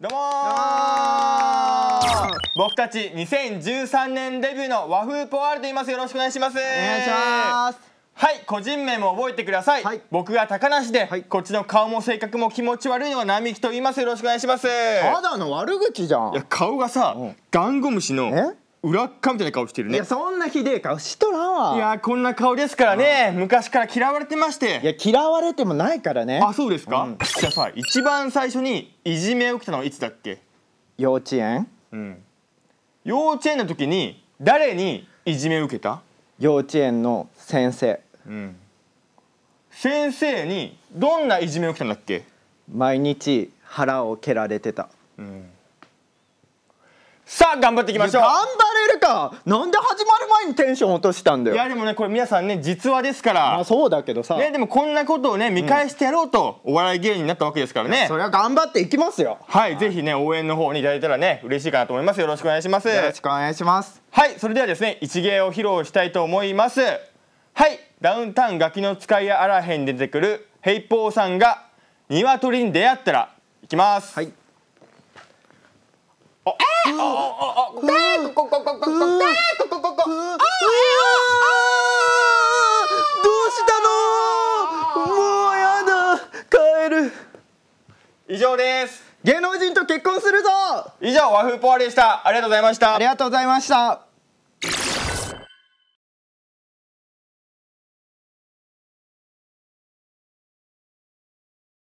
どうも僕たち2013年デビューの和風ポワールと言いますよろしくお願いしますお願いしますはい個人名も覚えてください、はい、僕が高梨で、はい、こっちの顔も性格も気持ち悪いのは並木と言いますよろしくお願いしますただの悪口じゃんいや顔がさ、うん、ダンゴムシの裏っかみたいな顔してるねいやそんなひでえ顔しとらんわいやこんな顔ですからね昔から嫌われてましていや嫌われてもないからねあそうですか、うん、じゃあさ一番最初にいじめ起きたのはいつだっけ幼稚園うん幼稚園の時に誰にいじめ受けた幼稚園の先生うん先生にどんないじめ起きたんだっけ毎日腹を蹴られてたうん頑張っていきましょう頑張れるかなんで始まる前にテンション落としたんだよいやでもねこれ皆さんね実話ですからまあそうだけどさ、ね、でもこんなことをね見返してやろうと、お笑い芸人になったわけですからねそれは頑張っていきますよはい、ぜひね応援の方にいただいたらね嬉しいかなと思いますよろしくお願いしますよろしくお願いしますはいそれではですね一芸を披露したいと思いますはいダウンタウンガキの使いやあらへんで出てくるヘイポーさんが鶏に出会ったらいきますはい以上です芸能人と結婚するぞ以上和風ポワでしたありがとうございましたありがとうございました